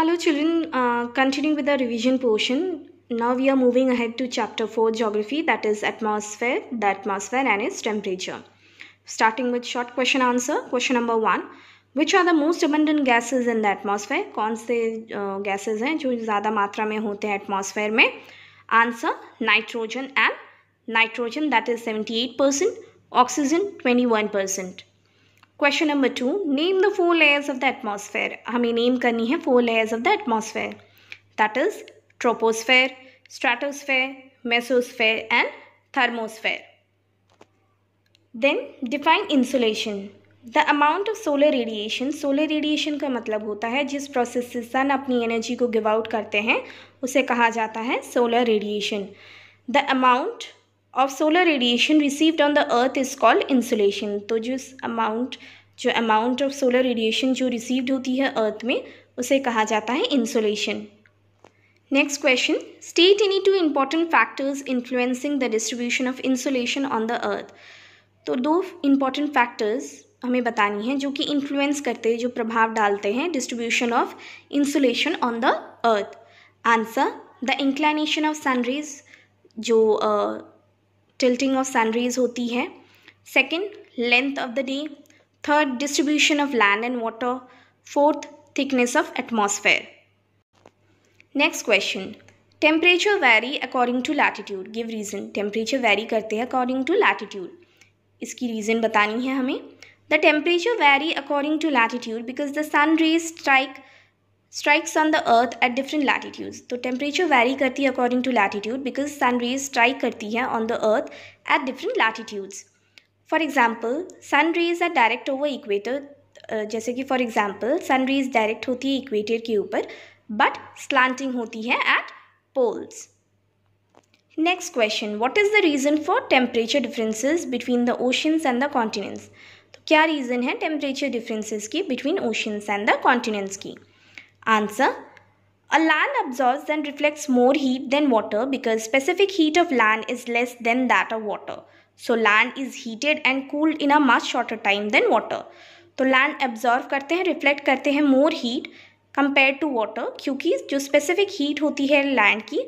Hello children, uh, continuing with the revision portion. Now we are moving ahead to chapter 4 geography that is atmosphere, the atmosphere and its temperature. Starting with short question answer. Question number 1. Which are the most abundant gases in the atmosphere कौन से gases uh, हैं जो ज़्यादा मात्रा में होते हैं atmosphere में answer nitrogen and nitrogen that is 78 percent oxygen 21 percent question number two name the four layers of the atmosphere हमें नेम करनी है four layers of the atmosphere that is troposphere stratosphere mesosphere and thermosphere then define insolation the amount of solar radiation solar radiation का मतलब होता है जिस process से सन अपनी एनर्जी को गिव आउट करते हैं उसे कहा जाता है solar radiation the amount of solar radiation received on the earth is called insolation तो जिस अमाउंट जो अमाउंट ऑफ सोलर रेडिएशन जो रिसीव्ड होती है अर्थ में उसे कहा जाता है insolation next question state any two important factors influencing the distribution of insolation on the earth तो दो इम्पॉर्टेंट फैक्टर्स हमें बतानी है जो कि इन्फ्लुएंस करते हैं जो प्रभाव डालते हैं distribution of insolation on the earth answer the inclination of sun rays जो uh, टिल्टिंग ऑफ सनरेज होती है second length of the day third distribution of land and water fourth thickness of atmosphere next question temperature vary according to latitude give reason temperature vary करते हैं according to latitude इसकी reason बतानी है हमें the temperature vary according to latitude because the sun rays strike strikes on the earth at different latitudes तो temperature vary करती है according to latitude because sun rays strike करती है on the earth at different latitudes for example sun rays are direct over equator जैसे कि for example sun rays direct होती है equator के ऊपर बट स्लांटिंग होती है at poles next question what is the reason for temperature differences between the oceans and the continents तो क्या रीज़न है टेम्परेचर डिफरेंसेज की between oceans and the continents की Answer A land absorbs and reflects more heat than water because specific heat of land is less than that of water. So land is heated and cooled in a much shorter time than water. तो land absorb करते हैं reflect करते हैं more heat compare to water क्योंकि जो specific heat होती है land की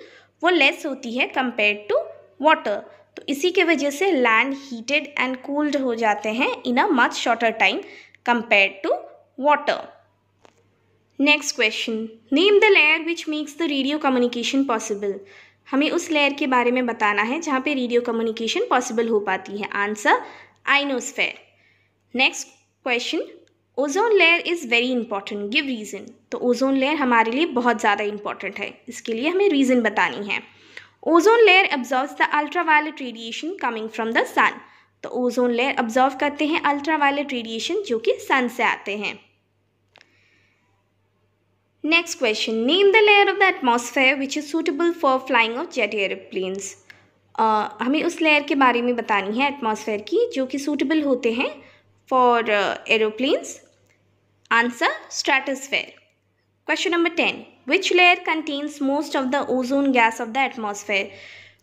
वो लेस होती है कंपेयर टू वाटर तो इसी के वजह से लैंड हीटेड एंड कूल्ड हो जाते हैं in a much shorter time compare to water next question name the layer which makes the radio communication possible हमें उस लेयर के बारे में बताना है जहाँ पे रेडियो कम्युनिकेशन पॉसिबल हो पाती है answer ionosphere next question ozone layer is very important give reason तो ओजोन लेयर हमारे लिए बहुत ज़्यादा इंपॉर्टेंट है इसके लिए हमें रीज़न बतानी है ozone layer absorb the ultraviolet radiation coming from the sun तो ओजोन लेयर ऑब्जॉर्व करते हैं अल्ट्रावायलेट रेडिएशन जो कि सन से आते हैं Next question. Name the layer of the atmosphere which is suitable for flying of jet एयरोप्लेन्स Uh, हमें उस लेयर के बारे में बतानी है एटमोसफेयर की जो कि सूटेबल होते हैं for aeroplanes answer stratosphere question number ten which layer contains most of the ozone gas of the atmosphere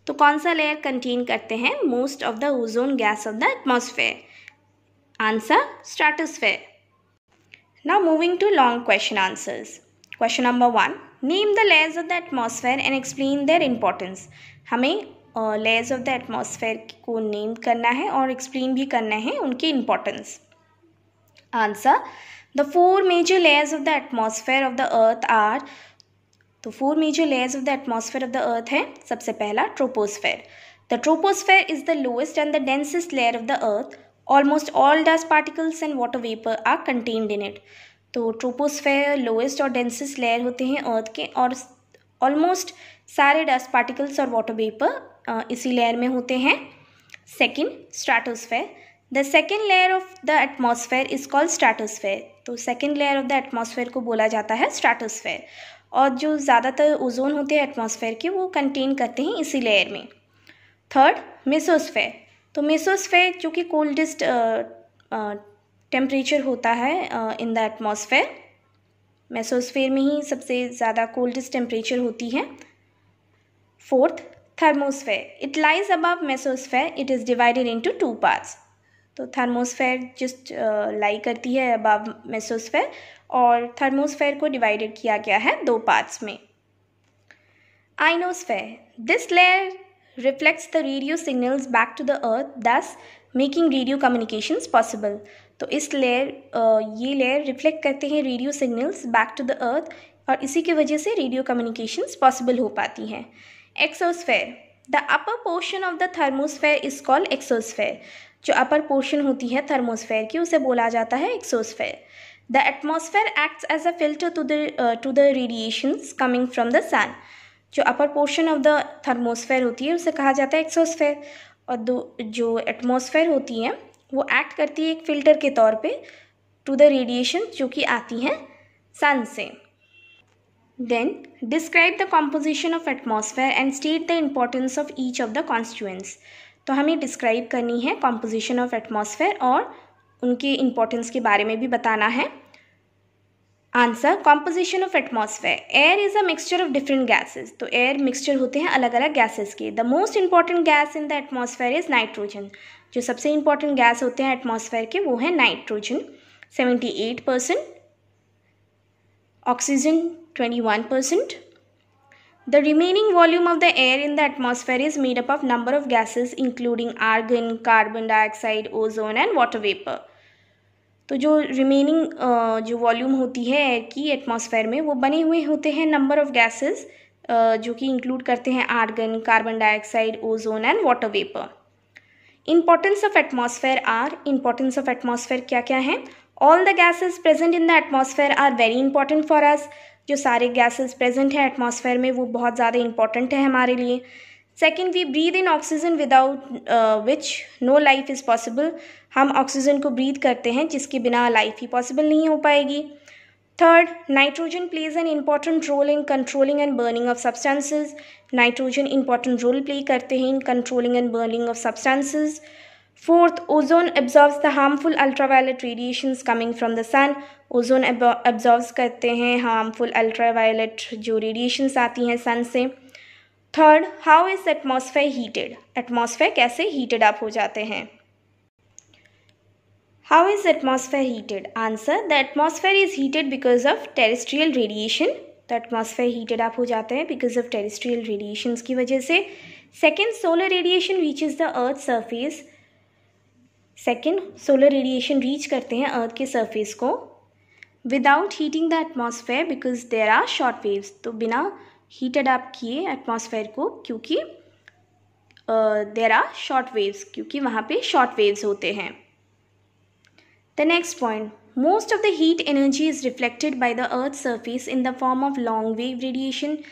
तो कौन सा लेयर कंटेन करते हैं most of the ozone gas of the atmosphere answer stratosphere now moving to long question answers question number one name the layers of the atmosphere and explain their importance हमें layers of the atmosphere को name करना है और explain भी करना है उनके importance answer the four major layers of the atmosphere of the earth are तो four major layers of the atmosphere of the earth है सबसे पहला troposphere the troposphere is the lowest and the densest layer of the earth almost all dust particles and water vapour are contained in it तो troposphere lowest और densest layer होते हैं earth के और almost सारे डस्ट पार्टिकल्स और water vapour इसी layer में होते हैं second stratosphere the second layer of the atmosphere is called stratosphere तो second layer of the atmosphere को बोला जाता है स्ट्राटोस्फेयर और जो ज़्यादातर ओजोन होते हैं एटमॉस्फेयर के वो कंटेन करते हैं इसी लेयर में थर्ड मेसोस्फेयर तो मेसोस्फेयर जो कि कोल्डेस्ट टेम्परेचर होता है इन द एटमोसफेयर मेसोस्फेयर में ही सबसे ज़्यादा कोल्डेस्ट टेम्परेचर होती है fourth thermosphere it lies above mesosphere it is divided into two parts तो थर्मोस्फेयर जस्ट लाई करती है अबव मेसोस्फेयर और थर्मोस्फेयर को डिवाइडेड किया गया है दो पार्ट्स में ionosphere this layer reflects the radio signals back to the earth thus making radio communication possible तो इस लेयर ये लेयर रिफ्लेक्ट करते हैं radio signals back to the earth और इसी की वजह से रेडियो कम्युनिकेशंस पॉसिबल हो पाती हैं exosphere the upper portion of the thermosphere is called exosphere जो अपर पोर्शन होती है थर्मोस्फेयर की उसे बोला जाता है exosphere the atmosphere acts as a filter to the to the radiations coming from the sun जो upper portion of the thermosphere होती है उसे कहा जाता है एक्सोस्फेयर और दो जो एटमोसफेयर होती है वो एक्ट करती है एक फ़िल्टर के तौर पे टू द रेडिएशन जो कि आती हैं सन से then describe the composition of atmosphere and state the importance of each of the constituents तो हमें डिस्क्राइब करनी है कॉम्पोजिशन ऑफ एटमोसफेयर और उनके इम्पोर्टेंस के बारे में भी बताना है answer composition of atmosphere air is a mixture of different gases तो एयर मिक्सचर होते हैं अलग अलग गैसेज के the most important gas in the atmosphere is nitrogen जो सबसे इम्पॉर्टेंट गैस होते हैं एटमॉस्फेयर के वो है nitrogen seventy eight percent oxygen twenty one percent the remaining volume of the air in the atmosphere is made up of number of gases including argon carbon dioxide ozone and water vapour तो जो remaining uh, जो volume होती है air की atmosphere में वो बने हुए होते हैं नंबर ऑफ़ गैसेस जो कि इंक्लूड करते हैं argon carbon dioxide ozone and water vapour importance of atmosphere are importance of atmosphere क्या क्या है all the gases present in the atmosphere are very important for us जो सारे गैसेज प्रेजेंट हैं एटमोसफेयर में वो बहुत ज़्यादा इंपॉर्टेंट है हमारे लिए second we breathe in oxygen without which no life is possible हम ऑक्सीजन को ब्रीद करते हैं जिसके बिना लाइफ ही पॉसिबल नहीं हो पाएगी Third, nitrogen plays an important role in controlling and burning of substances. Nitrogen important role play करते हैं in controlling and burning of substances. Fourth, ozone absorbs the harmful ultraviolet radiations coming from the sun. Ozone absorbs करते हैं harmful ultraviolet जो radiations आती हैं sun से Third, how is atmosphere heated? Atmosphere कैसे heated up हो जाते हैं How is atmosphere heated? Answer: The atmosphere is heated because of terrestrial radiation. The atmosphere heated up हो जाता है because of terrestrial radiations की वजह से. Second, solar radiation reaches the Earth's surface. Second, solar radiation reach करते हैं Earth के surface को. Without heating the atmosphere because there are short waves. तो बिना heated up किए atmosphere को क्योंकि देर आर शॉर्ट वेव्स क्योंकि वहाँ पे शॉर्ट वेव्स होते हैं The next point. Most of the heat energy is reflected by the Earth's surface in the form of long wave radiation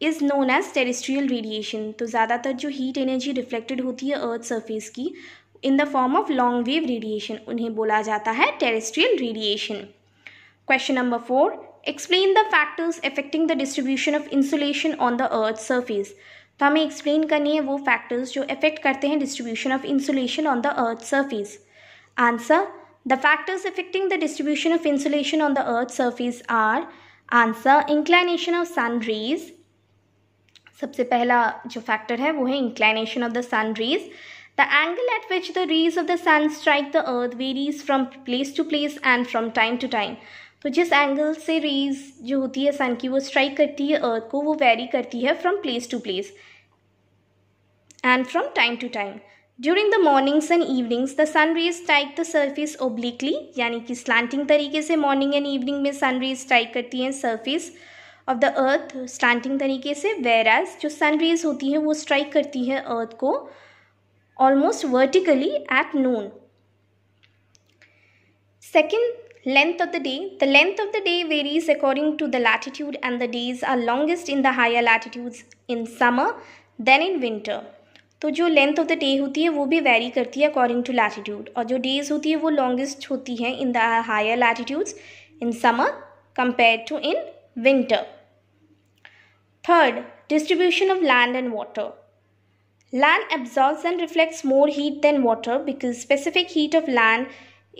is known as terrestrial radiation. So, ज़्यादातर जो heat energy reflected होती है Earth's surface की in the form of long wave radiation, उन्हें बोला जाता है terrestrial radiation. Question number 4. Explain the factors affecting the distribution of insulation on the Earth's surface. तो हमें explain करनी है वो factors जो affect करते हैं distribution of insulation on the Earth's surface. Answer. The factors affecting the distribution of insulation on the Earth's surface are answer inclination of sun rays. सबसे पहला जो फैक्टर है वो है inclination of the sun rays. The angle at which the rays of the sun strike the earth varies from place to place and from time to time. तो जिस angle से raise जो होती है सन की वो स्ट्राइक करती है अर्थ को वो वेरी करती है from place to place and from time to time. During the mornings and evenings the sun rays strike the surface obliquely यानी कि स्लांटिंग तरीके से मॉर्निंग एंड इवनिंग में सन रेज स्ट्राइक करती हैं surface of the earth slanting तरीके से where as जो सन रेज होती हैं वो स्ट्राइक करती हैं अर्थ को almost vertically at noon second length of the day the length of the day varies according to the latitude and the days are longest in the higher latitudes in summer than in winter तो जो length of the day होती है वो भी very करती है according to latitude और जो डेज होती है वो लॉन्गेस्ट होती हैं in the higher latitudes in summer compare to in winter third distribution of land and water land absorb and reflects more heat than water because specific heat of land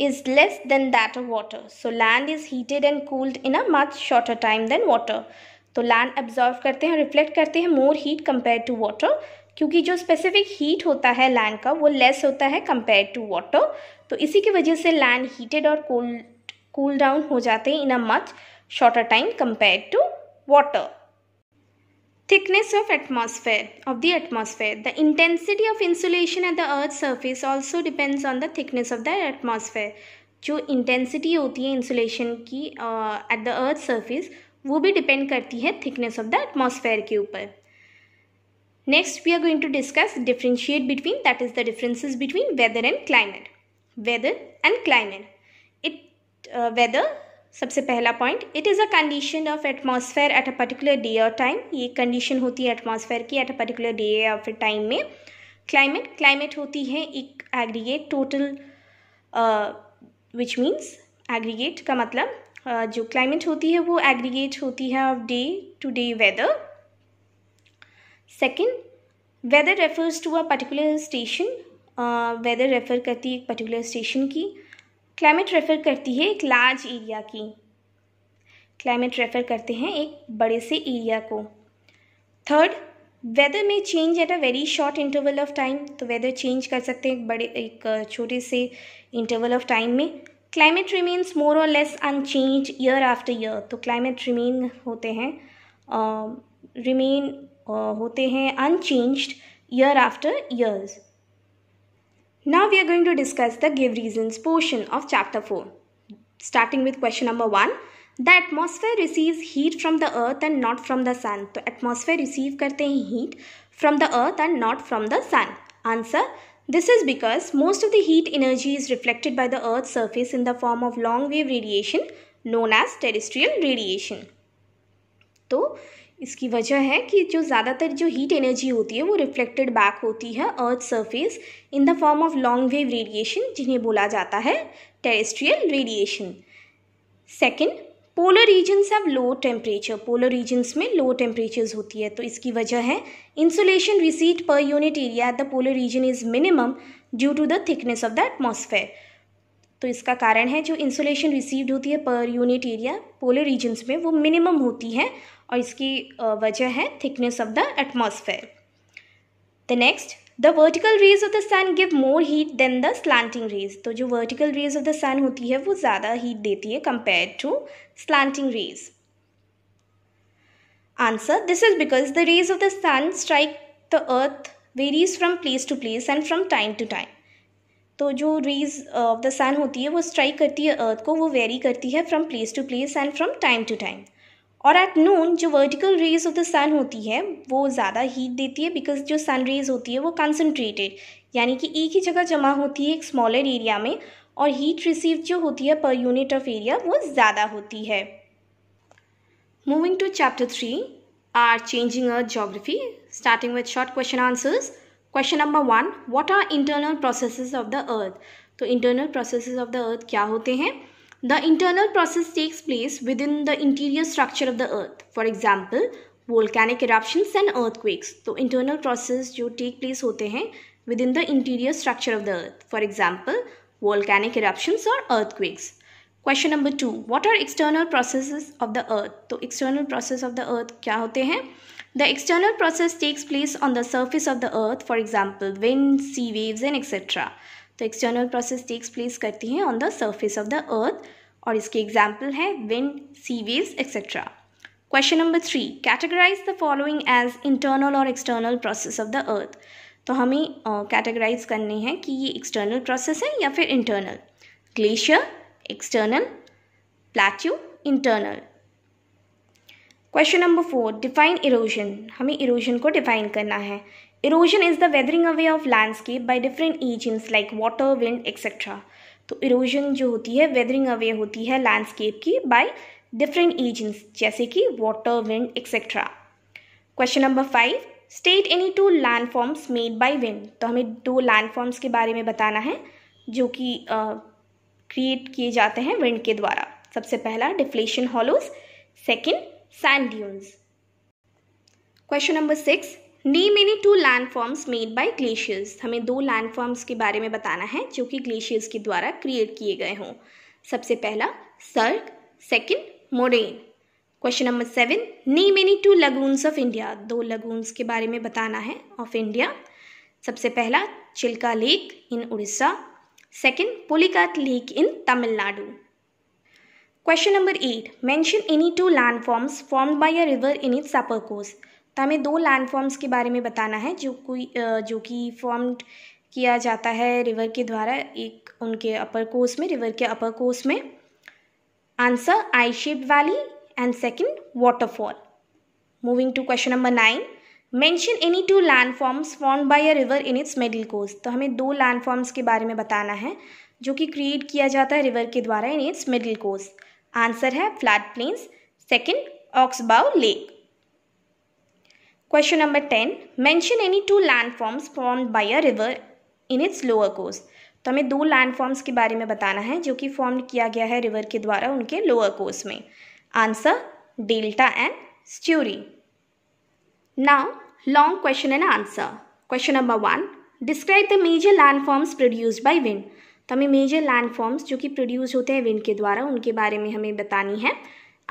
is less than that of water so land is heated and cooled in a much shorter time than water तो land absorb करते हैं reflect करते हैं more heat compare to water क्योंकि जो specific heat होता है land का वो लेस होता है कंपेयर टू वाटर तो इसी की वजह से लैंड हीटेड और कोल्ड कूल डाउन हो जाते हैं in a much shorter time compare to water thickness of atmosphere of the atmosphere the intensity of insolation at the earth surface also depends on the thickness of the atmosphere जो intensity होती है insulation की eight the earth surface वो भी depend करती है thickness of the atmosphere के ऊपर Next, we are going to discuss differentiate between, that is the differences between weather and climate. Weather and climate. It, uh, weather, सबसे पहला point it is a condition of atmosphere at a particular day और time ये condition होती है atmosphere की at a particular day of time में climate climate होती है एक aggregate total which means aggregate का मतलब uh, जो क्लाइमेट होती है वो एग्रीगेट होती है of day to day weather second weather refers to a particular station weather refer करती है एक पर्टिकुलर स्टेशन की क्लाइमेट रेफर करती है एक लार्ज एरिया की क्लाइमेट रेफर करते हैं एक बड़े से एरिया को थर्ड वेदर में change at a very short interval of time तो वेदर चेंज कर सकते हैं एक बड़े एक uh, छोटे से इंटरवल ऑफ टाइम में क्लाइमेट रिमेन्स मोर और less unchanged year after year तो क्लाइमेट रिमेन होते हैं रिमेन uh, होते हैं unchanged year after years now we are going to discuss the give reason portion of chapter four starting with question number one the atmosphere receive heat from the earth and not from the sun तो atmosphere receive करते हैं heat from the earth and not from the sun answer this is because most of the heat energy is reflected by the earth surface in the form of long wave radiation known as terrestrial radiation तो इसकी वजह है कि जो ज़्यादातर जो heat energy होती है वो रिफ्लेक्टेड बैक होती है earth surface in the form of long wave radiation जिन्हें बोला जाता है terrestrial radiation second polar regions have low temperature polar regions में लो टेम्परेचर्स होती है तो इसकी वजह है insulation receipt per unit area at the polar region is minimum due to the thickness of the atmosphere तो इसका कारण है जो इंसुलेशन रिसीव्ड होती है पर यूनिट एरिया पोलर रीजन्स में वो मिनिमम होती है और इसकी वजह है thickness of the atmosphere the next the vertical rays of the sun give more heat than the slanting rays तो जो vertical rays of the sun होती है वो ज़्यादा हीट देती है compare to slanting rays answer this is because the rays of the sun strike the earth varies from place to place and from time to time तो जो raise of the sun होती है वो strike करती है अर्थ को वो vary करती है from place to place and from time to time और एट नून जो vertical rays of the sun होती है वो ज़्यादा हीट देती है बिकॉज जो सन रेज होती है वो कंसनट्रेटेड यानी कि एक ही जगह जमा होती है एक स्मॉलर एरिया में और हीट रिसीव जो होती है पर यूनिट ऑफ एरिया वो ज़्यादा होती है moving to chapter three our changing a geography starting with short question answers question number one what are internal processes of the earth तो internal processes of the earth क्या होते हैं The internal process takes place within the interior structure of the earth. For example, volcanic eruptions and earthquakes. The internal processes jo take place hote hain within the interior structure of the earth. For example, volcanic eruptions or earthquakes. Question number 2. What are external processes of the earth? So external process of the earth kya hote hain? The external process takes place on the surface of the earth. For example, wind, sea waves and etc. तो external process takes place करती हैं on the surface of the earth और इसके example हैं wind sea waves etcetera question number three categorise the following as internal और external process of the earth तो हमें categorise uh, करने हैं कि ये एक्सटर्नल प्रोसेस है या फिर internal glacier external plateau internal question number four define erosion हमें इरोजन को डिफाइन करना है erosion is the weathering away of landscape by different agents like water wind etcetera तो इरोजन जो होती है वेदरिंग अवे होती है लैंडस्केप की बाई डिफरेंट एजेंट्स जैसे कि water wind etcetera question number five state any two land forms made by wind तो हमें दो लैंड फॉर्म्स के बारे में बताना है जो कि क्रिएट किए जाते हैं विंड के द्वारा सबसे पहला deflation hollows second sand dunes question number six name any two land forms made by glaciers हमें दो लैंड फॉर्म्स के बारे में बताना है जो कि ग्लेशियर्स के द्वारा क्रिएट किए गए हों सबसे पहला cirque second moraine question number seven name any two lagoons of India दो लगून्स के बारे में बताना है ऑफ इंडिया सबसे पहला Chilka lake in Orissa second Pulicat lake in Tamil Nadu question number eight mention any two land forms form by a river in its upper course तो हमें दो लैंड फॉर्म्स के बारे में बताना है जो कोई जो कि फॉर्म्ड किया जाता है रिवर के द्वारा एक उनके अपर कोर्स में रिवर के अपर कोर्स में answer I shape valley and second waterfall moving to question number nine mention any two land forms form by a river in its middle course तो हमें दो लैंड फॉर्म्स के बारे में बताना है जो कि क्रिएट किया जाता है रिवर के द्वारा in its middle course answer है flat plains second oxbow lake Question number 10. Mention any two landforms formed by a river in its lower course. तो हमें दो लैंडफॉर्म्स के बारे में बताना है जो कि फॉर्म किया गया है रिवर के द्वारा उनके लोअर कोर्स में answer delta and estuary now long question and answer question number one describe the major landforms produced by wind तो हमें मेजर लैंडफॉर्म्स जो कि प्रोड्यूस होते हैं विंड के द्वारा उनके बारे में हमें बतानी है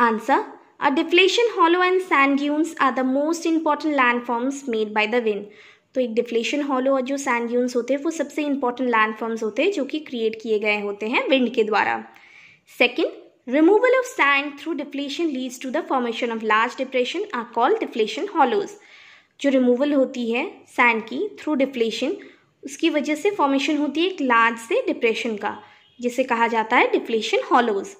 answer A deflation hollow and sand dunes are the most important landforms made by the wind. तो एक डिफ्लेशन हॉलो और जो सैंड ड्यून्स होते हैं वो सबसे इंपॉर्टेंट लैंडफॉर्म्स होते हैं जो कि क्रिएट किए गए होते हैं विंड के द्वारा second removal of sand through deflation leads to the formation of large depression are called deflation hollows जो रिमूवल होती है सैंड की थ्रू डिफ्लेशन उसकी वजह से फॉर्मेशन होती है एक लार्ज से डिप्रेशन का जिसे कहा जाता है deflation hollows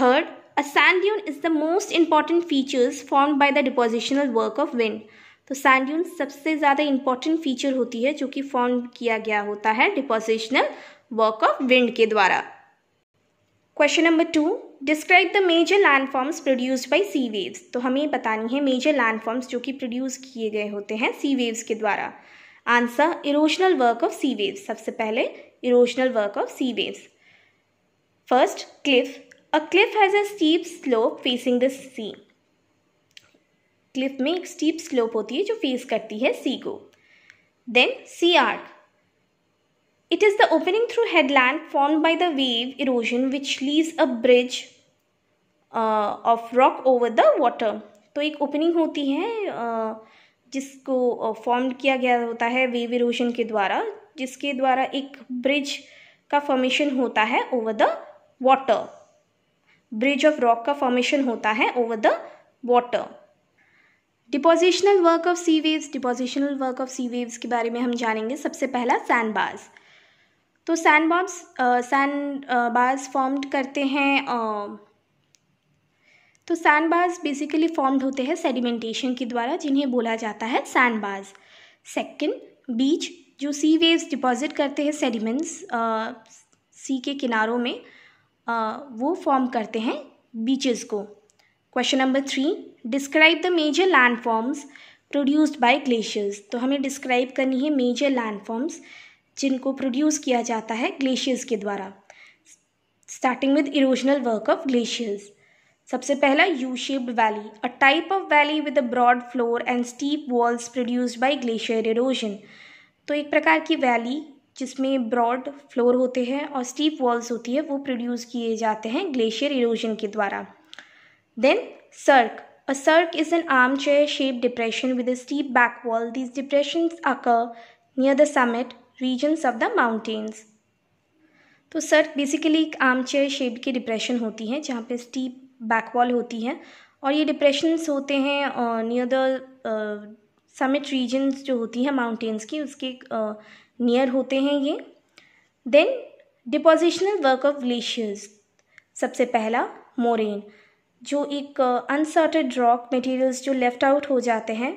third A sand dune is the most important features formed by the depositional work of wind. तो सैंड ड्यून सबसे ज़्यादा इंपॉर्टेंट फीचर होती है जो कि फॉर्म किया गया होता है डिपोजिशनल वर्क ऑफ विंड के द्वारा question number two describe the major landforms produced by sea waves तो हमें बतानी है मेजर लैंडफॉर्म्स जो कि प्रोड्यूस किए गए होते हैं सी वेव्स के द्वारा answer erosional work of sea waves सबसे पहले erosional work of sea waves first cliff A cliff has a steep slope facing the sea. Cliff में एक स्टीप स्लोप होती है जो फेस करती है सी को then sea arch it is the opening through headland form by the wave erosion which leaves a bridge of rock over the water तो एक ओपनिंग होती है uh, जिसको फॉर्म uh, किया गया होता है वेव इरोजन के द्वारा जिसके द्वारा एक ब्रिज का फॉर्मेशन होता है over the water bridge of rock का फॉर्मेशन होता है over the water depositional work of sea waves depositional work of sea waves के बारे में हम जानेंगे सबसे पहला सैंड बार्स तो sand bobs sand bars formed करते हैं uh, तो सैंड बार्स बेसिकली फॉर्म्ड होते हैं सेडिमेंटेशन के द्वारा जिन्हें बोला जाता है सैंड बार्स सेकेंड बीच जो सी वेव्स डिपॉजिट करते हैं सेडिमेंट्स सी के किनारों में वो फॉर्म करते हैं बीचेस को question number three describe the major land forms produced by glaciers तो हमें डिस्क्राइब करनी है मेजर लैंड फॉर्म्स जिनको प्रोड्यूस किया जाता है ग्लेशियर्स के द्वारा starting with erosional work of glaciers सबसे पहला U shaped valley a type of valley with a broad floor and steep walls produced by glacier erosion तो एक प्रकार की वैली जिसमें ब्रॉड फ्लोर होते हैं और स्टीप वॉल्स होती है वो प्रोड्यूस किए जाते हैं ग्लेशियर इरोजन के द्वारा then cirque a cirque is an arm chair shape depression with a steep back wall this depression occur near the summit regions of the mountains तो सर्क बेसिकली एक चेयर शेप की depression होती है जहाँ पे steep back wall होती है और ये डिप्रेशंस होते हैं नियर द समिट रीजन्स जो होती हैं माउंटेन्स की उसके नियर होते हैं ये then depositional work of glaciers सबसे पहला मोरेन जो एक अनसर्टेड रॉक मटेरियल्स जो लेफ्ट आउट हो जाते हैं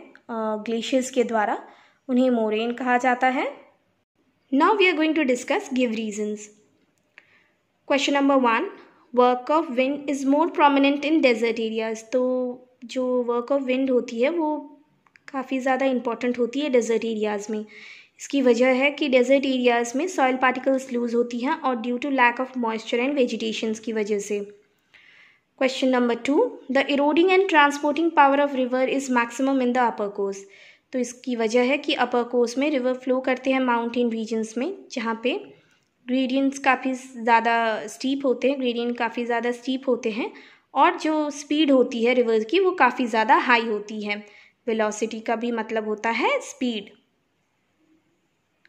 ग्लेशियर्स uh, के द्वारा उन्हें मोरेन कहा जाता है now we are going to discuss give reasons question number one work of wind is more prominent in desert areas तो जो वर्क ऑफ विंड होती है वो काफ़ी ज़्यादा इम्पॉर्टेंट होती है डेजर्ट एरियाज़ में इसकी वजह है कि डेजर्ट एरियाज़ में सॉयल पार्टिकल्स लूज़ होती हैं और due to lack of moisture and vegetations की वजह से question number two the eroding and transporting power of river is maximum in the upper course तो इसकी वजह है कि अपर कोस में रिवर फ्लो करते हैं माउंटेन रीजन्स में जहाँ पे ग्रेडियंट्स काफ़ी ज़्यादा स्टीप होते हैं ग्रेडियंट काफ़ी ज़्यादा स्टीप होते हैं और जो स्पीड होती है रिवर की वो काफ़ी ज़्यादा हाई होती है वेलोसिटी का भी मतलब होता है speed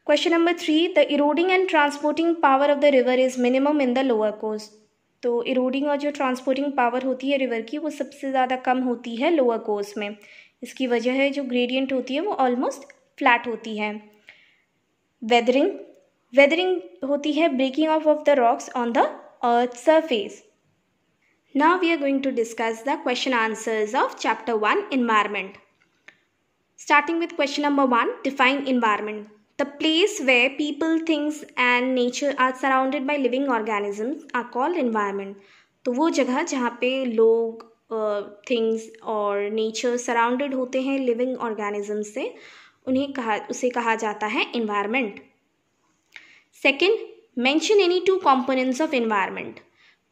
question number three the eroding and transporting power of the river is minimum in the lower कोस्ट तो इरोडिंग और जो ट्रांसपोर्टिंग पावर होती है रिवर की वो सबसे ज़्यादा कम होती है लोअर कोस्ट में इसकी वजह है जो ग्रेडियंट होती है वो ऑलमोस्ट फ्लैट होती है वेदरिंग वेदरिंग होती है breaking off of the rocks on the earth surface now we are going to discuss the question answers of chapter one environment starting with question number one define environment The place where people, things and nature are surrounded by living organisms are called environment. तो वो जगह जहाँ पे लोग things और nature surrounded होते हैं living organism से उन्हें कहा उसे कहा जाता है environment second mention any two components of environment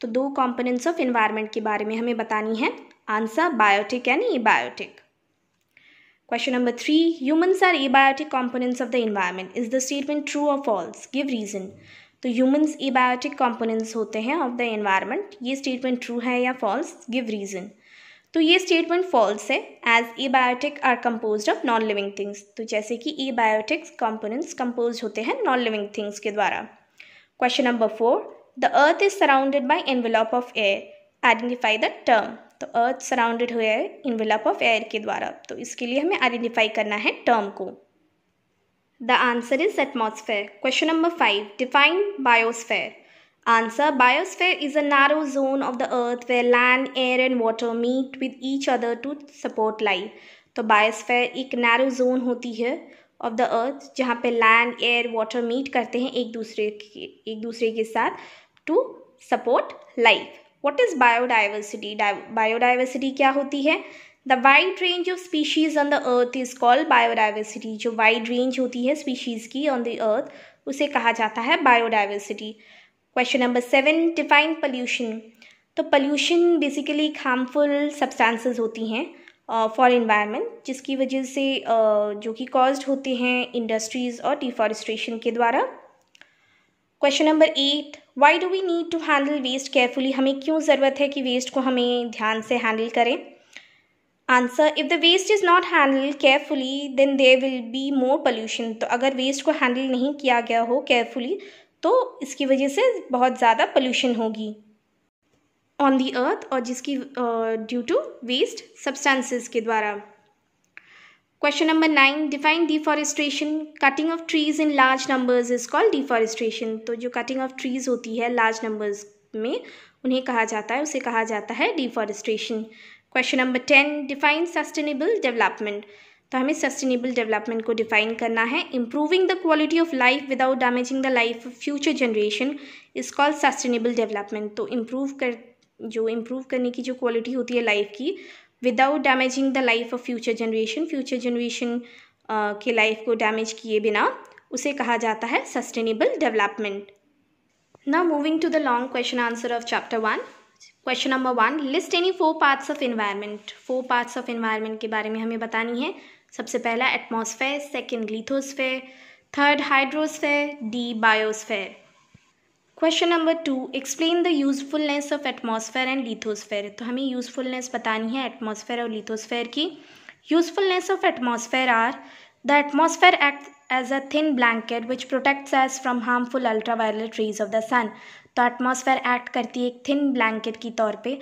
तो दो कॉम्पोनेंट्स ऑफ इन्वायरमेंट के बारे में हमें बतानी है answer biotic and abiotic Question number three Humans are abiotic components of the environment. Is the statement true or false? Give reason. तो humans abiotic components होते हैं ऑफ द एनवायरमेंट ये स्टेटमेंट ट्रू है या false give reason तो ये statement false है as abiotic are compose of non living things तो जैसे कि ए बायोटिक्स कंपोनेंट्स कम्पोज होते हैं नॉन लिविंग थिंग्स के द्वारा question number four the earth is surrounded by envelope of air identify the term तो earth surrounded हुए है इनवेलप ऑफ एयर के द्वारा तो इसके लिए हमें आइडेंटिफाई करना है टर्म को the answer is atmosphere question number five define biosphere answer biosphere is a narrow zone of the earth where land air and water meet with each other to support life तो biosphere एक narrow zone होती है of the अर्थ जहाँ पे land air water meet करते हैं एक दूसरे के एक दूसरे के साथ to support life what is biodiversity biodiversity क्या होती है the wide range of species on the earth is called biodiversity जो वाइड रेंज होती है स्पीशीज़ की ऑन द अर्थ उसे कहा जाता है biodiversity question number seven define pollution तो पल्यूशन बेसिकली हार्मफुल सब्सटेंसेज होती हैं फॉर uh, इन्वायरमेंट जिसकी वजह से uh, जो कि कॉज्ड होते हैं इंडस्ट्रीज़ और डिफॉरेस्ट्रेशन के द्वारा question number eight why do we need to handle waste carefully हमें क्यों ज़रूरत है कि वेस्ट को हमें ध्यान से हैंडल करें answer if the waste is not handle carefully then there will be more pollution तो अगर वेस्ट को हैंडल नहीं किया गया हो केयरफुली तो इसकी वजह से बहुत ज़्यादा पोल्यूशन होगी ऑन दी अर्थ और जिसकी ड्यू टू वेस्ट सब्सटेंसेस के द्वारा question number nine define deforestation cutting of trees in large numbers is called deforestation तो जो कटिंग ऑफ ट्रीज होती है लार्ज नंबर्स में उन्हें कहा जाता है उसे कहा जाता है deforestation question number ten define sustainable development तो हमें सस्टेनेबल डेवलपमेंट को डिफाइन करना है improving the quality of life without damaging the life of future generation is called sustainable development तो इम्प्रूव कर जो इम्प्रूव करने की जो क्वालिटी होती है लाइफ की without damaging the life of future generation future generation के लाइफ को डैमेज किए बिना उसे कहा जाता है सस्टेनेबल डेवलपमेंट ना moving to the long question answer of chapter one question number one list any four parts of environment four parts of environment के बारे में हमें बतानी है सबसे पहला atmosphere second lithosphere third hydrosphere the biosphere question number two explain the usefulness of atmosphere and lithosphere तो हमें यूजफुलनेस बतानी है एटमॉस्फेयर और लिथोस्फेयर की usefulness of atmosphere are the atmosphere act as a thin blanket which protects us from harmful ultraviolet rays of the sun तो atmosphere act करती है एक थिन ब्लैंकेट की तौर पे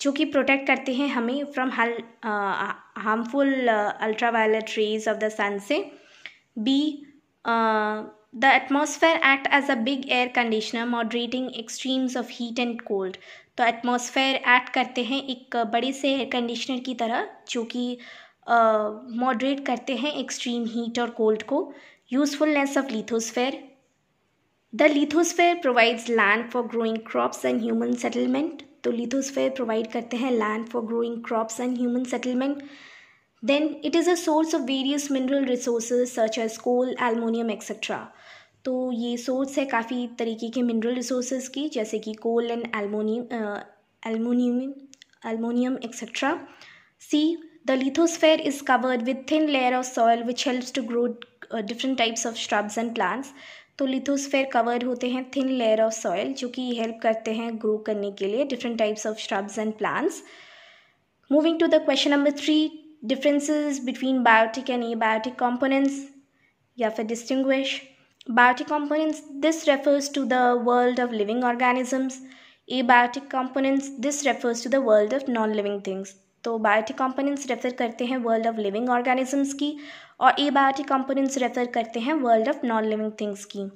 जो कि प्रोटेक्ट करते हैं हमें from harmful ultraviolet rays of the sun से B The atmosphere act as a big air conditioner moderating extremes of heat and cold. तो atmosphere act करते हैं एक बड़े से air conditioner की तरह जो कि मॉडरेट uh, करते हैं एक्सट्रीम हीट और कोल्ड को usefulness of lithosphere the lithosphere provides land for growing crops and human settlement तो लिथोस्फेयर प्रोवाइड करते हैं land for growing crops and human settlement then it is a source of various mineral resource such as coal aluminium etcetera तो ये source है काफ़ी तरीके के mineral resources की जैसे कि coal and aluminium aluminium aluminium etcetera C the lithosphere is covered with thin layer of soil which helps to grow different types of shrubs and plants तो लिथोस्फेयर कवर्ड होते हैं थिन लेयर ऑफ सॉयल जो कि help करते हैं grow करने के लिए different types of shrubs and plants moving to the question number three differences between biotic and abiotic components या फिर distinguish Biotic components this refers to the world of living organisms. Abiotic components this refers to the world of non living things. तो biotic components refer करते हैं world of living organisms की और ए biotic components refer करते हैं world of non living things की